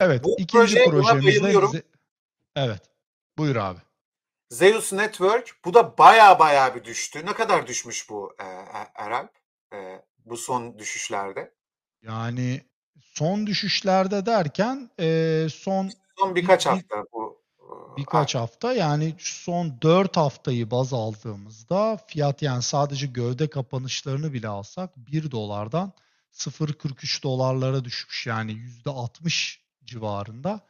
Evet, Bu ikinci proje, projemizde... Evet, buyur abi. Zeus Network bu da baya baya bir düştü. Ne kadar düşmüş bu e, e Eralp e, bu son düşüşlerde? Yani son düşüşlerde derken e, son... Son birkaç bir, hafta bu. E, birkaç ay. hafta yani son 4 haftayı baz aldığımızda fiyat yani sadece gövde kapanışlarını bile alsak 1 dolardan 0.43 dolarlara düşmüş. Yani %60 civarında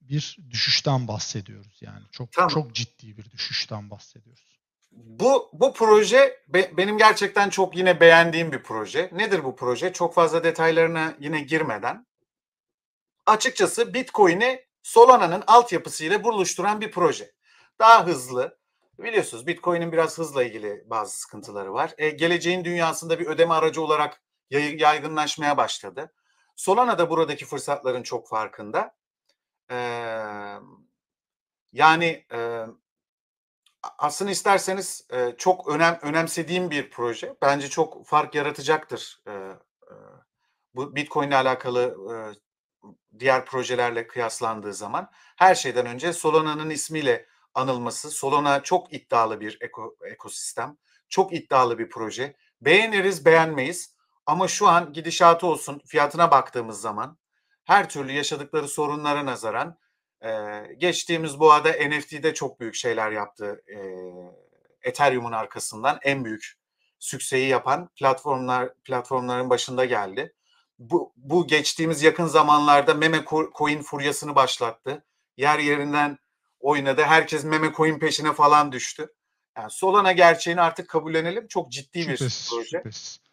bir düşüşten bahsediyoruz yani. Çok tamam. çok ciddi bir düşüşten bahsediyoruz. Bu bu proje be, benim gerçekten çok yine beğendiğim bir proje. Nedir bu proje? Çok fazla detaylarına yine girmeden açıkçası Bitcoin'i Solana'nın altyapısıyla buluşturan bir proje. Daha hızlı, biliyorsunuz Bitcoin'in biraz hızla ilgili bazı sıkıntıları var. E, geleceğin dünyasında bir ödeme aracı olarak yaygınlaşmaya başladı. Solana da buradaki fırsatların çok farkında. yani aslında isterseniz e, çok önem önemsediğim bir proje. Bence çok fark yaratacaktır. E, e, bu Bitcoin ile alakalı diğer projelerle kıyaslandığı zaman her şeyden önce Solana'nın ismiyle anılması. Solana çok iddialı bir eko, ekosistem. Çok iddialı bir proje. Beğeniriz, beğenmeyiz. Ama şu an gidişatı olsun fiyatına baktığımız zaman her türlü yaşadıkları sorunlara nazaran e, geçtiğimiz boğada NFT'de çok büyük şeyler yaptı. E, Ethereum'un arkasından en büyük sükseyi yapan platformlar platformların başında geldi. Bu, bu geçtiğimiz yakın zamanlarda meme coin furyasını başlattı. Yer yerinden oynadı. Herkes meme coin peşine falan düştü. Yani Solana gerçeğini artık kabullenelim. Çok ciddi şüphesiz, bir proje. Şüphesiz.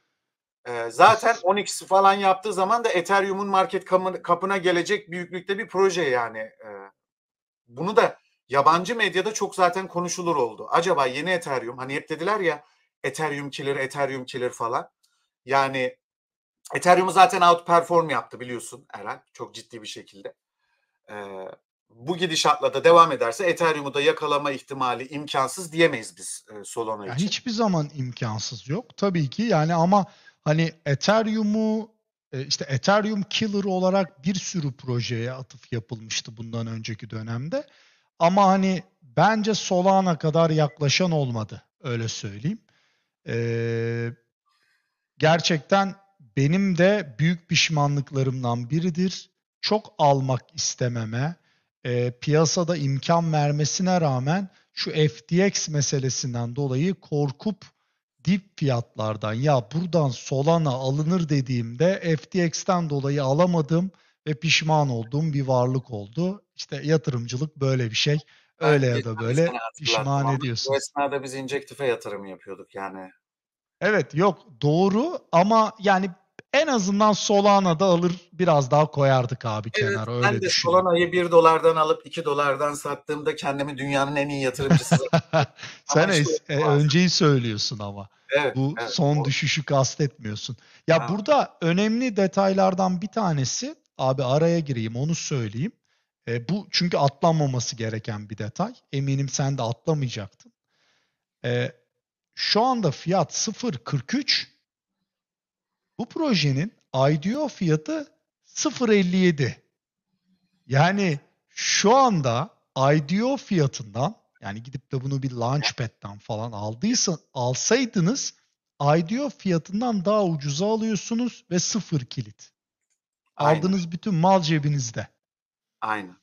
E, zaten 10 falan yaptığı zaman da Ethereum'un market kapına gelecek büyüklükte bir proje yani. E, bunu da yabancı medyada çok zaten konuşulur oldu. Acaba yeni Ethereum hani hep dediler ya Ethereum killer, Ethereum killer falan. Yani Ethereum'u zaten outperform yaptı biliyorsun Eren çok ciddi bir şekilde. Ee, bu gidişatla da devam ederse Ethereum'u da yakalama ihtimali imkansız diyemeyiz biz e, Solana yani Hiçbir zaman imkansız yok tabii ki yani ama hani Ethereum'u e, işte Ethereum Killer olarak bir sürü projeye atıf yapılmıştı bundan önceki dönemde. Ama hani bence Solana kadar yaklaşan olmadı öyle söyleyeyim. Ee, gerçekten benim de büyük pişmanlıklarımdan biridir. Çok almak istememe, e, piyasada imkan vermesine rağmen şu FTX meselesinden dolayı korkup dip fiyatlardan ya buradan Solana alınır dediğimde FTX'ten dolayı alamadım ve pişman olduğum bir varlık oldu. İşte yatırımcılık böyle bir şey. Öyle ben ya da böyle pişman ediyorsun. Bu esnada biz injektife yatırım yapıyorduk yani. Evet yok doğru ama yani en azından solana da alır biraz daha koyardık abi evet, kenara öyle ben de Solana'yı 1 dolardan alıp 2 dolardan sattığımda kendimi dünyanın en iyi yatırımcısı. Sen işte, önceyi söylüyorsun ama. Evet, Bu evet, son o. düşüşü kastetmiyorsun. Ya ha. burada önemli detaylardan bir tanesi abi araya gireyim onu söyleyeyim. E, bu çünkü atlanmaması gereken bir detay. Eminim sen de atlamayacaktın. E, şu anda fiyat 0.43 bu projenin IDO fiyatı 0.57. Yani şu anda IDO fiyatından yani gidip de bunu bir Launchpad'den falan aldıysa alsaydınız IDO fiyatından daha ucuza alıyorsunuz ve sıfır kilit. Aynen. bütün mal cebinizde. Aynen.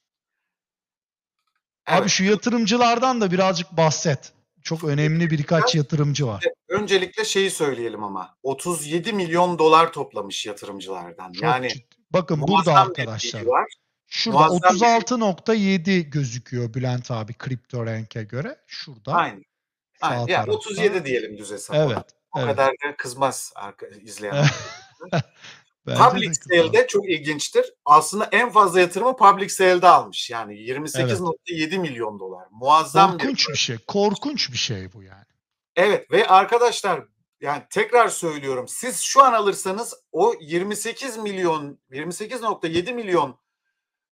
Evet. Abi şu yatırımcılardan da birazcık bahset çok önemli birkaç yatırımcı var. Öncelikle şeyi söyleyelim ama 37 milyon dolar toplamış yatırımcılardan. Çok yani ciddi. bakın burada arkadaşlar. Var. Şurada 36.7 gözüküyor Bülent abi CryptoRank'e göre. Şurada. Aynı. Aynı. Yani 37 diyelim düz hesap. Evet. O evet. kadar da kızmaz izleyen. Bence public sale'de çok ilginçtir. Aslında en fazla yatırımı public sale'de almış. Yani 28.7 evet. milyon dolar. Muazzam korkunç bir şey. Korkunç bir şey bu yani. Evet ve arkadaşlar yani tekrar söylüyorum siz şu an alırsanız o 28 milyon 28.7 milyon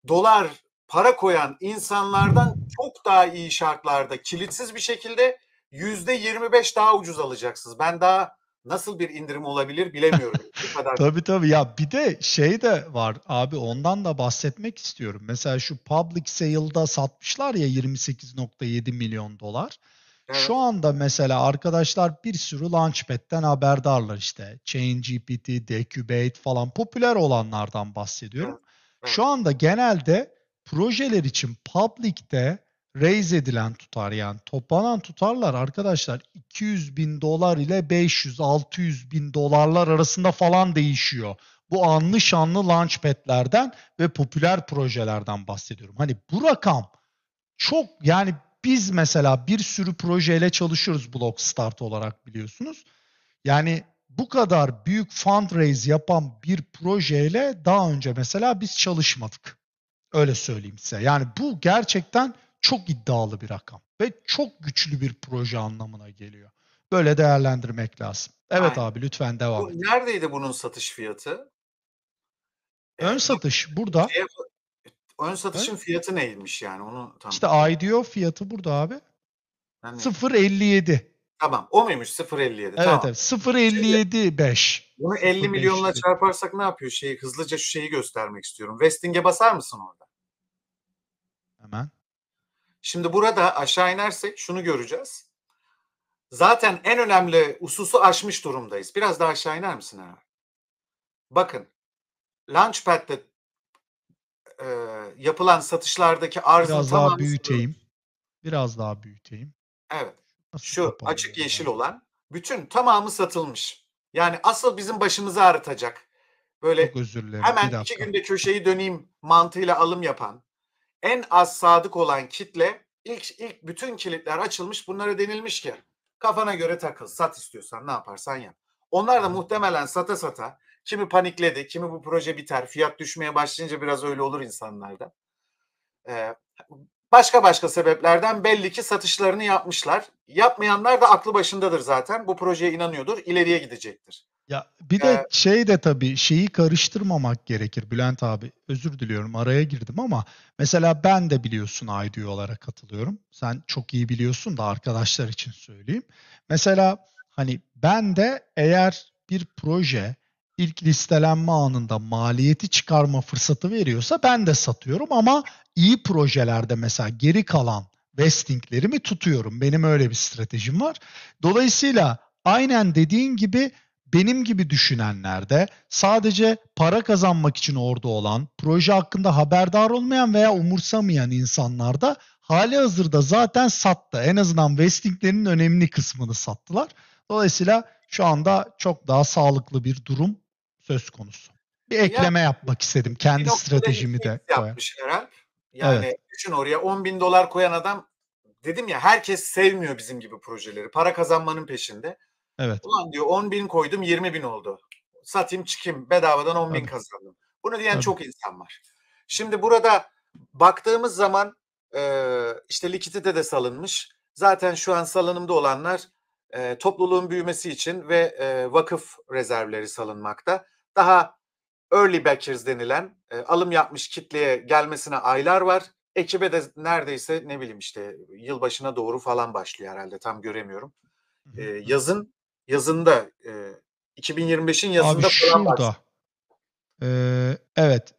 dolar para koyan insanlardan çok daha iyi şartlarda kilitsiz bir şekilde yüzde 25 daha ucuz alacaksınız. Ben daha nasıl bir indirim olabilir bilemiyorum. Bu kadar. tabii tabii ya bir de şey de var abi ondan da bahsetmek istiyorum. Mesela şu public sale'da satmışlar ya 28.7 milyon dolar. Evet. Şu anda mesela arkadaşlar bir sürü Launchpad'den haberdarlar işte. ChatGPT, Decubate falan popüler olanlardan bahsediyorum. Evet. Evet. Şu anda genelde projeler için public'te raise edilen tutar yani toplanan tutarlar arkadaşlar 200 bin dolar ile 500-600 bin dolarlar arasında falan değişiyor. Bu anlı şanlı launchpad'lerden ve popüler projelerden bahsediyorum. Hani bu rakam çok yani biz mesela bir sürü projeyle çalışıyoruz start olarak biliyorsunuz. Yani bu kadar büyük fundraise yapan bir projeyle daha önce mesela biz çalışmadık. Öyle söyleyeyim size. Yani bu gerçekten çok iddialı bir rakam ve çok güçlü bir proje anlamına geliyor. Böyle değerlendirmek lazım. Evet Aynen. abi lütfen devam Bu, Neredeydi bunun satış fiyatı? E, ön evet. satış burada. Şey, ön satışın evet. fiyatı neymiş yani onu tam. İşte IDO fiyatı burada abi. Yani... 0.57. Tamam o muymuş 0.57 evet, tamam. Evet 0.57 5. Bunu 50 milyonla çarparsak ne yapıyor şeyi hızlıca şu şeyi göstermek istiyorum. Westing'e basar mısın orada? Hemen. Şimdi burada aşağı inersek şunu göreceğiz. Zaten en önemli ususu aşmış durumdayız. Biraz daha aşağı iner misin abi? Bakın Launchpad'de e, yapılan satışlardaki arzın Biraz daha büyüteyim. Biraz daha büyüteyim. Evet. Nasıl Şu açık yeşil yani? olan bütün tamamı satılmış. Yani asıl bizim başımızı ağrıtacak. Böyle Çok özür dilerim. hemen iki günde köşeyi döneyim mantığıyla alım yapan en az sadık olan kitle ilk ilk bütün kilitler açılmış bunlara denilmiş ki kafana göre takıl sat istiyorsan ne yaparsan yap. Onlar da muhtemelen sata sata kimi panikledi kimi bu proje biter fiyat düşmeye başlayınca biraz öyle olur insanlarda. Ee, başka başka sebeplerden belli ki satışlarını yapmışlar. Yapmayanlar da aklı başındadır zaten bu projeye inanıyordur ileriye gidecektir. Ya bir de ee, şey de tabii şeyi karıştırmamak gerekir Bülent abi. Özür diliyorum araya girdim ama mesela ben de biliyorsun IDU olarak katılıyorum. Sen çok iyi biliyorsun da arkadaşlar için söyleyeyim. Mesela hani ben de eğer bir proje ilk listelenme anında maliyeti çıkarma fırsatı veriyorsa ben de satıyorum ama iyi projelerde mesela geri kalan vestinglerimi tutuyorum. Benim öyle bir stratejim var. Dolayısıyla aynen dediğin gibi benim gibi düşünenlerde sadece para kazanmak için orada olan, proje hakkında haberdar olmayan veya umursamayan insanlarda hali hazırda zaten sattı. En azından vestinglerin önemli kısmını sattılar. Dolayısıyla şu anda çok daha sağlıklı bir durum söz konusu. Bir ekleme yapmak istedim. Kendi stratejimi de yapmış herhalde. Yani evet. düşün oraya 10 bin dolar koyan adam dedim ya herkes sevmiyor bizim gibi projeleri. Para kazanmanın peşinde. Evet. Ulan diyor 10 bin koydum 20 bin oldu. Satayım çıkayım bedavadan 10 bin Tabii. kazandım. Bunu diyen Tabii. çok insan var. Şimdi burada baktığımız zaman e, işte likidite de salınmış. Zaten şu an salınımda olanlar e, topluluğun büyümesi için ve e, vakıf rezervleri salınmakta. Daha early backers denilen e, alım yapmış kitleye gelmesine aylar var. Ekibe de neredeyse ne bileyim işte yılbaşına doğru falan başlıyor herhalde tam göremiyorum. E, yazın yazında e, 2025'in yazında Abi şurada. ee, evet.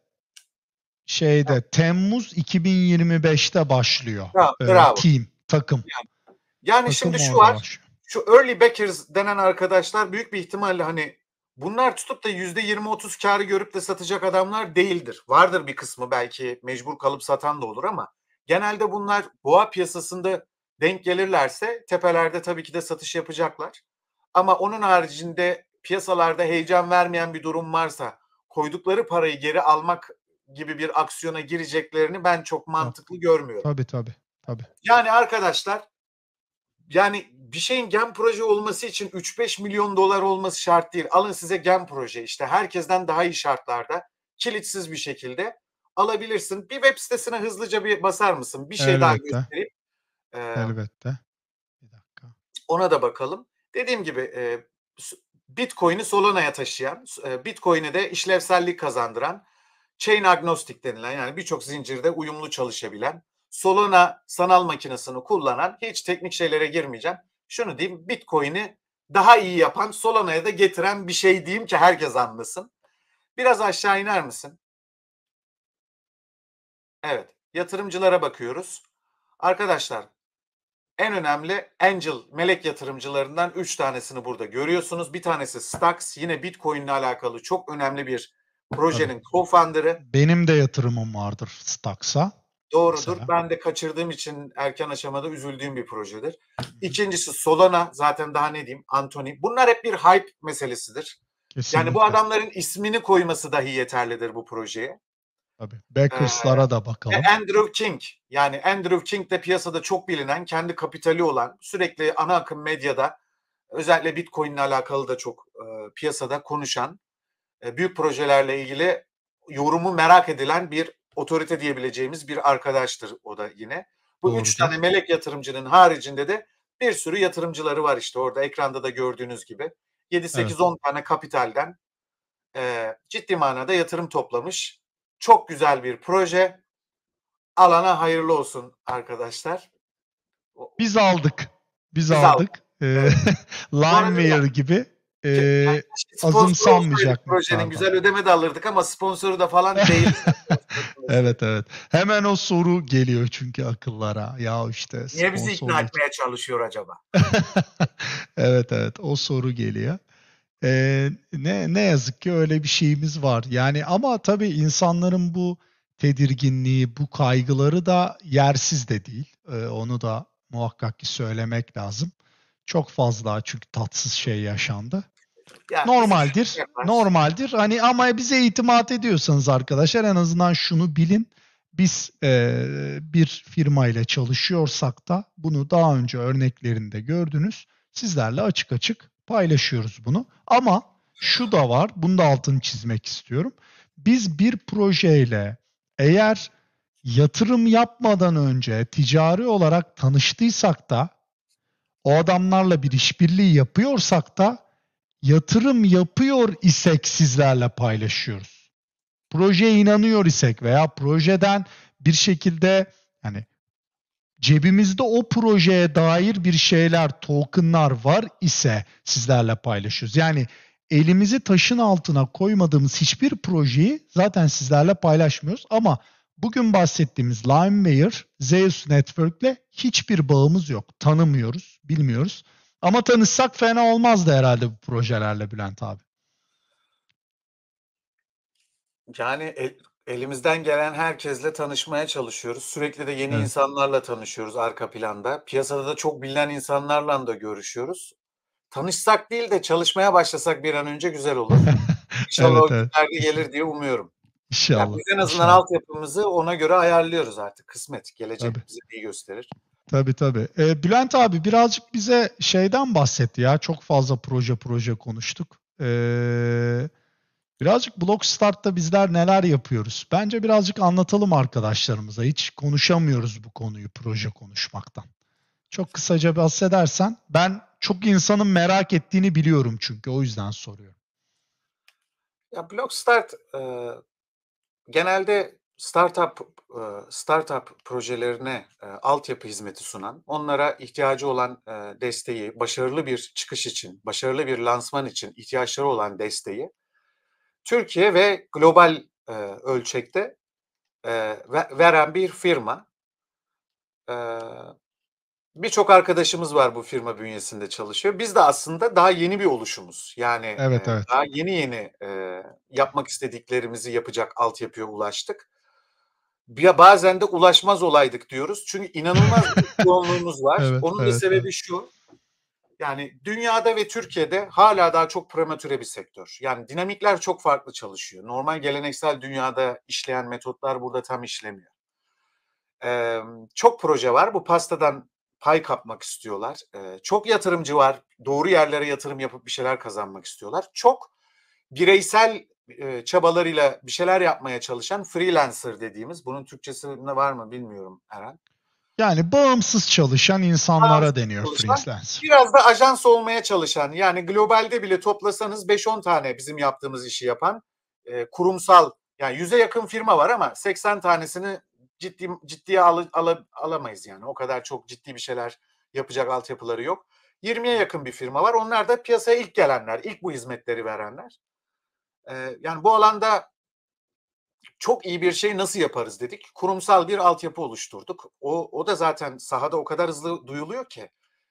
Şeyde ha. Temmuz 2025'te başlıyor. Ha, ee, bravo. Team, takım. Yani, yani takım şimdi şu var. Başlıyor. Şu early backers denen arkadaşlar büyük bir ihtimalle hani bunlar tutup da %20-30 karı görüp de satacak adamlar değildir. Vardır bir kısmı belki mecbur kalıp satan da olur ama genelde bunlar boğa piyasasında denk gelirlerse tepelerde tabii ki de satış yapacaklar. Ama onun haricinde piyasalarda heyecan vermeyen bir durum varsa koydukları parayı geri almak gibi bir aksiyona gireceklerini ben çok mantıklı tabii. görmüyorum. Tabii tabii. Tabii. Yani arkadaşlar yani bir şeyin gen proje olması için 3-5 milyon dolar olması şart değil. Alın size gen proje işte herkesten daha iyi şartlarda kilitsiz bir şekilde alabilirsin. Bir web sitesine hızlıca bir basar mısın? Bir şey Elbette. daha göstereyim. Ee, Elbette. Bir dakika. Ona da bakalım. Dediğim gibi e, Bitcoin'i Solana'ya taşıyan, e, Bitcoin'e de işlevsellik kazandıran, chain agnostik denilen yani birçok zincirde uyumlu çalışabilen, Solana sanal makinesini kullanan, hiç teknik şeylere girmeyeceğim. Şunu diyeyim, Bitcoin'i daha iyi yapan, Solana'ya da getiren bir şey diyeyim ki herkes anlasın. Biraz aşağı iner misin? Evet, yatırımcılara bakıyoruz. Arkadaşlar en önemli angel melek yatırımcılarından 3 tanesini burada görüyorsunuz. Bir tanesi Stax yine Bitcoin ile alakalı çok önemli bir projenin co-founder'ı. Benim de yatırımım vardır Stax'a. Doğrudur. Mesela. Ben de kaçırdığım için erken aşamada üzüldüğüm bir projedir. İkincisi Solana zaten daha ne diyeyim Anthony. Bunlar hep bir hype meselesidir. Kesinlikle. Yani bu adamların ismini koyması dahi yeterlidir bu projeye. Tabii. Backers'lara ee, da bakalım. Andrew King. Yani Andrew King de piyasada çok bilinen, kendi kapitali olan, sürekli ana akım medyada özellikle Bitcoin'le alakalı da çok e, piyasada konuşan, e, büyük projelerle ilgili yorumu merak edilen bir otorite diyebileceğimiz bir arkadaştır o da yine. Bu Doğru. üç tane melek yatırımcının haricinde de bir sürü yatırımcıları var işte orada ekranda da gördüğünüz gibi. 7-8-10 evet. tane kapitalden e, ciddi manada yatırım toplamış çok güzel bir proje. Alana hayırlı olsun arkadaşlar. Biz aldık. Biz, Biz aldık. aldık. Evet. Ee, gibi e, yani azımsanmayacak. Projenin güzel ödeme de alırdık ama sponsoru da falan değil. evet evet. Hemen o soru geliyor çünkü akıllara. Ya işte. Niye bizi ikna etmeye çalışıyor acaba? evet evet o soru geliyor. Ee, ne ne yazık ki öyle bir şeyimiz var. Yani ama tabii insanların bu tedirginliği, bu kaygıları da yersiz de değil. Ee, onu da muhakkak ki söylemek lazım. Çok fazla çünkü tatsız şey yaşandı. Yani normaldir. Şey normaldir. Hani ama bize itimat ediyorsanız arkadaşlar en azından şunu bilin. Biz e, bir ile çalışıyorsak da bunu daha önce örneklerinde gördünüz. Sizlerle açık açık paylaşıyoruz bunu. Ama şu da var, bunu da altını çizmek istiyorum. Biz bir projeyle eğer yatırım yapmadan önce ticari olarak tanıştıysak da o adamlarla bir işbirliği yapıyorsak da yatırım yapıyor isek sizlerle paylaşıyoruz. Projeye inanıyor isek veya projeden bir şekilde hani Cebimizde o projeye dair bir şeyler, tokenlar var ise sizlerle paylaşıyoruz. Yani elimizi taşın altına koymadığımız hiçbir projeyi zaten sizlerle paylaşmıyoruz ama bugün bahsettiğimiz LimeWire, Zeus Network'le hiçbir bağımız yok. Tanımıyoruz, bilmiyoruz. Ama tanışsak fena olmazdı herhalde bu projelerle Bülent abi. Yani e, Elimizden gelen herkesle tanışmaya çalışıyoruz. Sürekli de yeni Evet. insanlarla tanışıyoruz arka planda. Piyasada da çok bilinen insanlarla da görüşüyoruz. Tanışsak değil de çalışmaya başlasak bir an önce güzel olur. İnşallah o Evet, evet. gelir diye umuyorum. Ya İnşallah, biz en azından inşallah. altyapımızı ona göre ayarlıyoruz artık. Kısmet, Tabii. gelecek bize iyi gösterir. Tabii tabii. Eee, Bülent abi birazcık bize şeyden bahsetti ya. Çok fazla proje proje konuştuk. Eee Birazcık Block Start'ta bizler neler yapıyoruz? Bence birazcık anlatalım arkadaşlarımıza. Hiç konuşamıyoruz bu konuyu proje konuşmaktan. Çok kısaca bahsedersen ben çok insanın merak ettiğini biliyorum çünkü o yüzden soruyorum. Ya Block Start e, genelde startup e, startup projelerine e, altyapı hizmeti sunan, onlara ihtiyacı olan e, desteği, başarılı bir çıkış için, başarılı bir lansman için ihtiyaçları olan desteği Türkiye ve global e, ölçekte e, veren bir firma. E, Birçok arkadaşımız var bu firma bünyesinde çalışıyor. Biz de aslında daha yeni bir oluşumuz. Yani e, evet, evet. daha yeni yeni e, yapmak istediklerimizi yapacak altyapıya ulaştık. Ya bazen de ulaşmaz olaydık diyoruz. Çünkü inanılmaz bir yoğunluğumuz var. Evet, Onun evet, da sebebi evet. şu yani dünyada ve Türkiye'de hala daha çok prematüre bir sektör. Yani dinamikler çok farklı çalışıyor. Normal geleneksel dünyada işleyen metotlar burada tam işlemiyor. Ee, çok proje var. Bu pastadan pay kapmak istiyorlar. Ee, çok yatırımcı var. Doğru yerlere yatırım yapıp bir şeyler kazanmak istiyorlar. Çok bireysel e, çabalarıyla bir şeyler yapmaya çalışan freelancer dediğimiz. Bunun Türkçesi ne var mı bilmiyorum Eren. Yani bağımsız çalışan insanlara bağımsız deniyor çalışan, Biraz da ajans olmaya çalışan yani globalde bile toplasanız 5-10 tane bizim yaptığımız işi yapan e, kurumsal yani yüze yakın firma var ama 80 tanesini ciddi ciddiye al, al, alamayız yani. O kadar çok ciddi bir şeyler yapacak altyapıları yok. 20'ye yakın bir firma var. Onlar da piyasaya ilk gelenler, ilk bu hizmetleri verenler. Ee, yani bu alanda çok iyi bir şey nasıl yaparız dedik. Kurumsal bir altyapı oluşturduk. O, o da zaten sahada o kadar hızlı duyuluyor ki.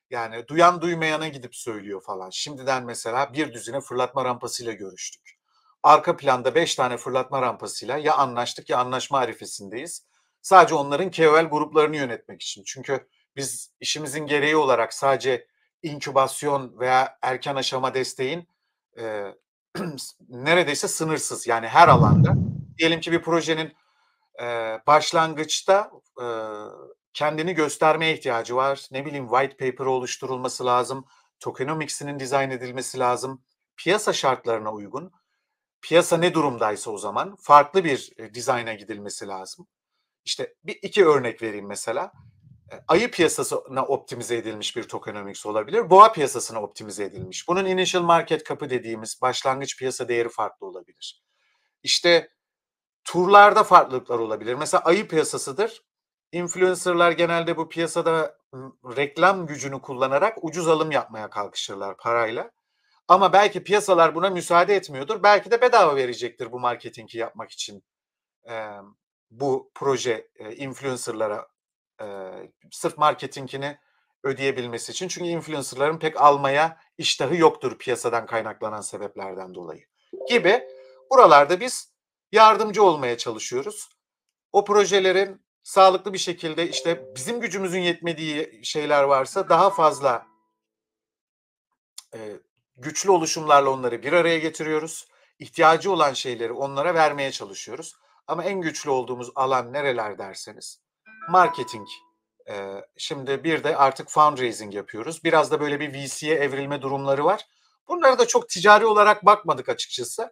Yani duyan duymayana gidip söylüyor falan. Şimdiden mesela bir düzine fırlatma rampasıyla görüştük. Arka planda beş tane fırlatma rampasıyla ya anlaştık ya anlaşma arifesindeyiz. Sadece onların KOL gruplarını yönetmek için. Çünkü biz işimizin gereği olarak sadece inkübasyon veya erken aşama desteğin e, neredeyse sınırsız yani her alanda. Diyelim ki bir projenin e, başlangıçta e, kendini göstermeye ihtiyacı var. Ne bileyim white paper oluşturulması lazım. Tokenomics'inin dizayn edilmesi lazım. Piyasa şartlarına uygun. Piyasa ne durumdaysa o zaman farklı bir e, dizayna gidilmesi lazım. İşte bir iki örnek vereyim mesela. E, ayı piyasasına optimize edilmiş bir tokenomics olabilir. Boğa piyasasına optimize edilmiş. Bunun initial market kapı dediğimiz başlangıç piyasa değeri farklı olabilir. İşte turlarda farklılıklar olabilir. Mesela ayı piyasasıdır. Influencerlar genelde bu piyasada reklam gücünü kullanarak ucuz alım yapmaya kalkışırlar parayla. Ama belki piyasalar buna müsaade etmiyordur. Belki de bedava verecektir bu marketingi yapmak için e, bu proje e, influencerlara e, sırf marketinkini ödeyebilmesi için. Çünkü influencerların pek almaya iştahı yoktur piyasadan kaynaklanan sebeplerden dolayı gibi. Buralarda biz yardımcı olmaya çalışıyoruz. O projelerin sağlıklı bir şekilde işte bizim gücümüzün yetmediği şeyler varsa daha fazla e, güçlü oluşumlarla onları bir araya getiriyoruz. İhtiyacı olan şeyleri onlara vermeye çalışıyoruz. Ama en güçlü olduğumuz alan nereler derseniz marketing. Ee, şimdi bir de artık fundraising yapıyoruz. Biraz da böyle bir VC'ye evrilme durumları var. Bunlara da çok ticari olarak bakmadık açıkçası.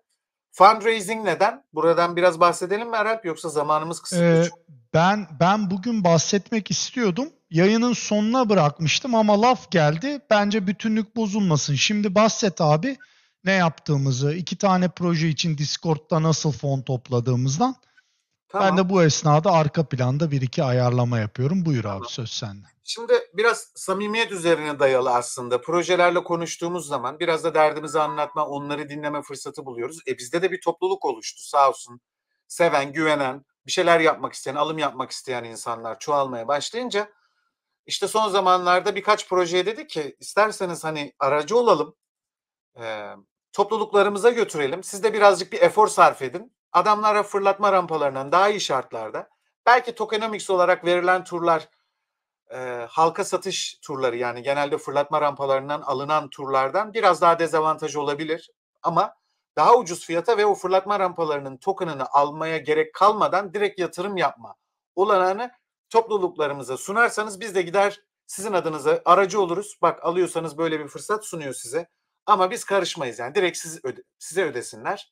Fundraising neden? Buradan biraz bahsedelim mi Eralp yoksa zamanımız kısıtlı? Ee, ben ben bugün bahsetmek istiyordum. Yayının sonuna bırakmıştım ama laf geldi. Bence bütünlük bozulmasın. Şimdi bahset abi ne yaptığımızı, iki tane proje için Discord'da nasıl fon topladığımızdan. Tamam. Ben de bu esnada arka planda bir iki ayarlama yapıyorum. Buyur tamam. abi söz sende. Şimdi biraz samimiyet üzerine dayalı aslında. Projelerle konuştuğumuz zaman biraz da derdimizi anlatma, onları dinleme fırsatı buluyoruz. E bizde de bir topluluk oluştu sağ olsun. Seven, güvenen, bir şeyler yapmak isteyen, alım yapmak isteyen insanlar çoğalmaya başlayınca işte son zamanlarda birkaç projeye dedi ki isterseniz hani aracı olalım, e, topluluklarımıza götürelim. Siz de birazcık bir efor sarf edin adamlara fırlatma rampalarından daha iyi şartlarda belki tokenomics olarak verilen turlar e, halka satış turları yani genelde fırlatma rampalarından alınan turlardan biraz daha dezavantaj olabilir ama daha ucuz fiyata ve o fırlatma rampalarının tokenını almaya gerek kalmadan direkt yatırım yapma olanağını topluluklarımıza sunarsanız biz de gider sizin adınıza aracı oluruz. Bak alıyorsanız böyle bir fırsat sunuyor size ama biz karışmayız yani direkt siz öde, size ödesinler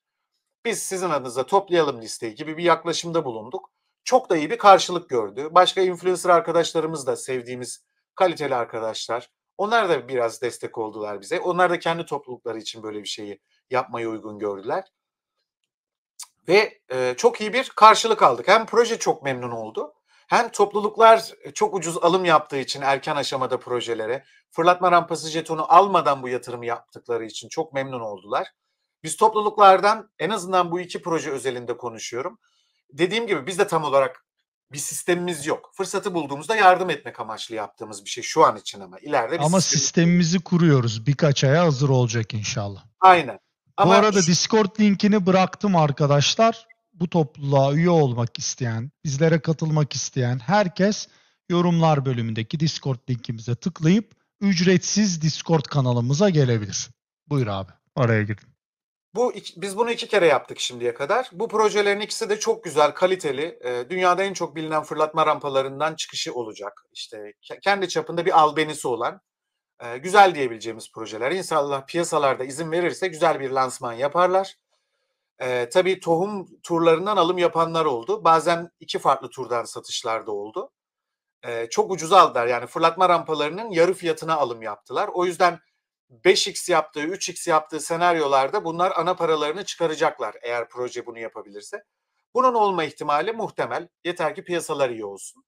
biz sizin adınıza toplayalım listeyi gibi bir yaklaşımda bulunduk. Çok da iyi bir karşılık gördü. Başka influencer arkadaşlarımız da sevdiğimiz kaliteli arkadaşlar. Onlar da biraz destek oldular bize. Onlar da kendi toplulukları için böyle bir şeyi yapmayı uygun gördüler. Ve e, çok iyi bir karşılık aldık. Hem proje çok memnun oldu. Hem topluluklar çok ucuz alım yaptığı için erken aşamada projelere fırlatma rampası jetonu almadan bu yatırımı yaptıkları için çok memnun oldular. Biz topluluklardan en azından bu iki proje özelinde konuşuyorum. Dediğim gibi biz de tam olarak bir sistemimiz yok. Fırsatı bulduğumuzda yardım etmek amaçlı yaptığımız bir şey şu an için ama ileride Ama sistemi... sistemimizi kuruyoruz. Birkaç aya hazır olacak inşallah. Aynen. Ama bu arada işte... Discord linkini bıraktım arkadaşlar. Bu topluluğa üye olmak isteyen, bizlere katılmak isteyen herkes yorumlar bölümündeki Discord linkimize tıklayıp ücretsiz Discord kanalımıza gelebilir. Buyur abi. oraya girdim. Bu biz bunu iki kere yaptık şimdiye kadar. Bu projelerin ikisi de çok güzel, kaliteli. Ee, dünyada en çok bilinen fırlatma rampalarından çıkışı olacak. İşte kendi çapında bir albenisi olan e, güzel diyebileceğimiz projeler. İnşallah piyasalarda izin verirse güzel bir lansman yaparlar. Ee, tabii tohum turlarından alım yapanlar oldu. Bazen iki farklı turdan satışlarda oldu. Ee, çok ucuz aldılar yani fırlatma rampalarının yarı fiyatına alım yaptılar. O yüzden 5x yaptığı, 3x yaptığı senaryolarda bunlar ana paralarını çıkaracaklar eğer proje bunu yapabilirse. Bunun olma ihtimali muhtemel. Yeter ki piyasalar iyi olsun.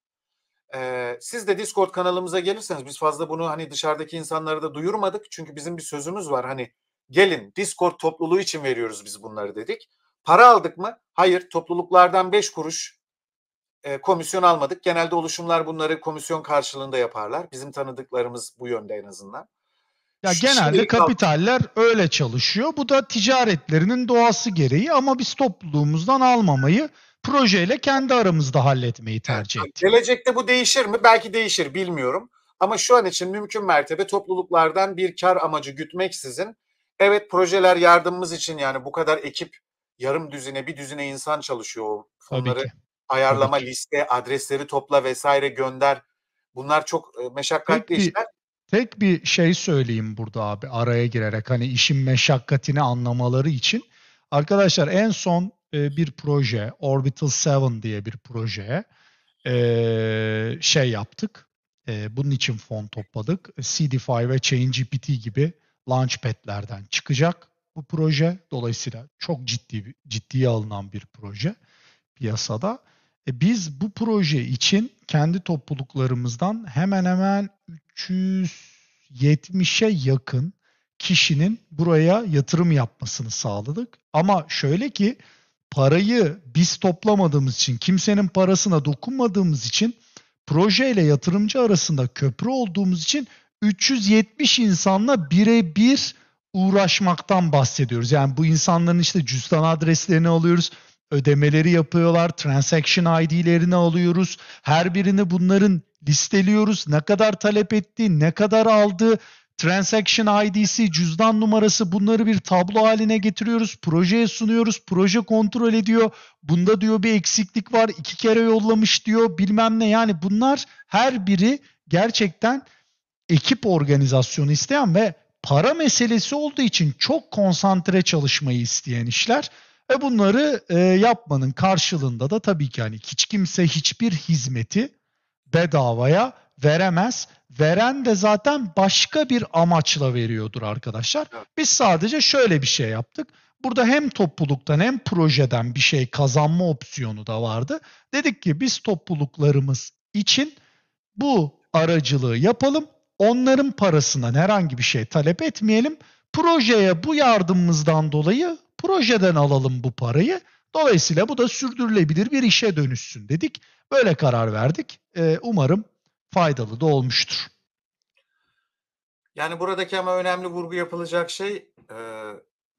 Ee, siz de Discord kanalımıza gelirseniz biz fazla bunu hani dışarıdaki insanlara da duyurmadık. Çünkü bizim bir sözümüz var hani gelin Discord topluluğu için veriyoruz biz bunları dedik. Para aldık mı? Hayır topluluklardan 5 kuruş e, komisyon almadık. Genelde oluşumlar bunları komisyon karşılığında yaparlar. Bizim tanıdıklarımız bu yönde en azından. Ya genelde Şimdi, kapitaller öyle çalışıyor. Bu da ticaretlerinin doğası gereği ama biz topluluğumuzdan almamayı projeyle kendi aramızda halletmeyi tercih ettik. Gelecekte bu değişir mi? Belki değişir bilmiyorum. Ama şu an için mümkün mertebe topluluklardan bir kar amacı gütmeksizin evet projeler yardımımız için yani bu kadar ekip yarım düzine bir düzine insan çalışıyor. Bunları ayarlama, Tabii ki. liste, adresleri topla vesaire gönder. Bunlar çok e, meşakkatli işler. Tek bir şey söyleyeyim burada abi araya girerek hani işin meşakkatini anlamaları için. Arkadaşlar en son e, bir proje Orbital 7 diye bir projeye e, şey yaptık. E, bunun için fon topladık. CD5 ve ChangeGPT gibi launchpad'lerden çıkacak bu proje. Dolayısıyla çok ciddi ciddiye alınan bir proje piyasada. E, biz bu proje için kendi topluluklarımızdan hemen hemen 370'e yakın kişinin buraya yatırım yapmasını sağladık. Ama şöyle ki parayı biz toplamadığımız için, kimsenin parasına dokunmadığımız için proje ile yatırımcı arasında köprü olduğumuz için 370 insanla birebir uğraşmaktan bahsediyoruz. Yani bu insanların işte cüzdan adreslerini alıyoruz, ödemeleri yapıyorlar, transaction ID'lerini alıyoruz. Her birini bunların listeliyoruz. Ne kadar talep etti, ne kadar aldı, transaction ID'si, cüzdan numarası bunları bir tablo haline getiriyoruz. Projeye sunuyoruz. Proje kontrol ediyor. Bunda diyor bir eksiklik var. iki kere yollamış diyor. Bilmem ne yani bunlar her biri gerçekten ekip organizasyonu isteyen ve para meselesi olduğu için çok konsantre çalışmayı isteyen işler. Ve bunları e, yapmanın karşılığında da tabii ki hani hiç kimse hiçbir hizmeti bedavaya veremez. Veren de zaten başka bir amaçla veriyordur arkadaşlar. Biz sadece şöyle bir şey yaptık. Burada hem topluluktan hem projeden bir şey kazanma opsiyonu da vardı. Dedik ki biz topluluklarımız için bu aracılığı yapalım. Onların parasından herhangi bir şey talep etmeyelim. Projeye bu yardımımızdan dolayı projeden alalım bu parayı. Dolayısıyla bu da sürdürülebilir bir işe dönüşsün dedik. Böyle karar verdik. Ee, umarım faydalı da olmuştur. Yani buradaki ama önemli vurgu yapılacak şey e,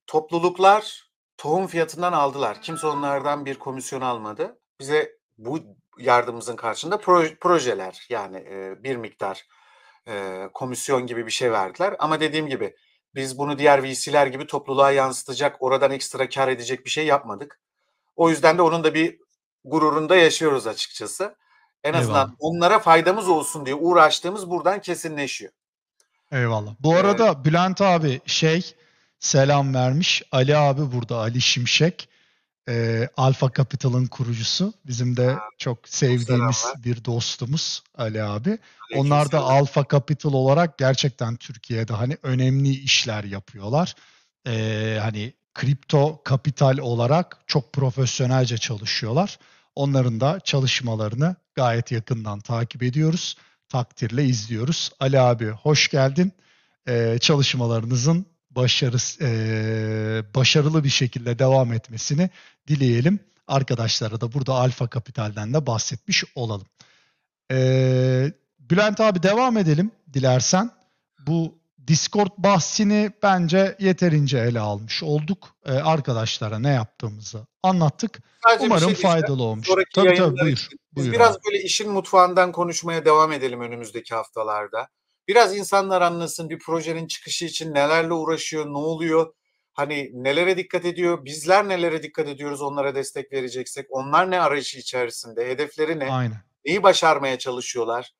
topluluklar tohum fiyatından aldılar. Kimse onlardan bir komisyon almadı. Bize bu yardımımızın karşında projeler yani e, bir miktar e, komisyon gibi bir şey verdiler. Ama dediğim gibi biz bunu diğer VC'ler gibi topluluğa yansıtacak, oradan ekstra kar edecek bir şey yapmadık. O yüzden de onun da bir gururunda yaşıyoruz açıkçası. En azından Eyvallah. onlara faydamız olsun diye uğraştığımız buradan kesinleşiyor. Eyvallah. Bu arada evet. Bülent abi şey selam vermiş. Ali abi burada Ali Şimşek e, ee, Alfa Capital'ın kurucusu. Bizim de ha, çok sevdiğimiz bir dostumuz Ali abi. Aleyküm Onlar da selam. Alfa Capital olarak gerçekten Türkiye'de hani önemli işler yapıyorlar. E, hani kripto kapital olarak çok profesyonelce çalışıyorlar. Onların da çalışmalarını gayet yakından takip ediyoruz. Takdirle izliyoruz. Ali abi hoş geldin. Ee, çalışmalarınızın başarı, e, başarılı bir şekilde devam etmesini dileyelim. Arkadaşlara da burada Alfa Kapital'den de bahsetmiş olalım. E, Bülent abi devam edelim dilersen. Bu Discord bahsini bence yeterince ele almış olduk. Ee, arkadaşlara ne yaptığımızı anlattık. Sadece Umarım şey faydalı olmuş. tabii tabii buyur. buyur biraz abi. böyle işin mutfağından konuşmaya devam edelim önümüzdeki haftalarda. Biraz insanlar anlasın bir projenin çıkışı için nelerle uğraşıyor, ne oluyor? Hani nelere dikkat ediyor? Bizler nelere dikkat ediyoruz onlara destek vereceksek? Onlar ne arayışı içerisinde? Hedefleri ne? Aynen. Neyi başarmaya çalışıyorlar?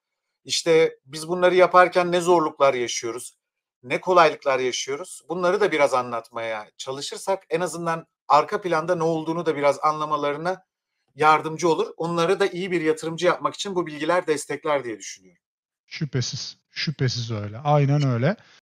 İşte biz bunları yaparken ne zorluklar yaşıyoruz? Ne kolaylıklar yaşıyoruz? Bunları da biraz anlatmaya çalışırsak en azından arka planda ne olduğunu da biraz anlamalarına yardımcı olur. Onları da iyi bir yatırımcı yapmak için bu bilgiler destekler diye düşünüyorum. Şüphesiz. Şüphesiz öyle. Aynen öyle.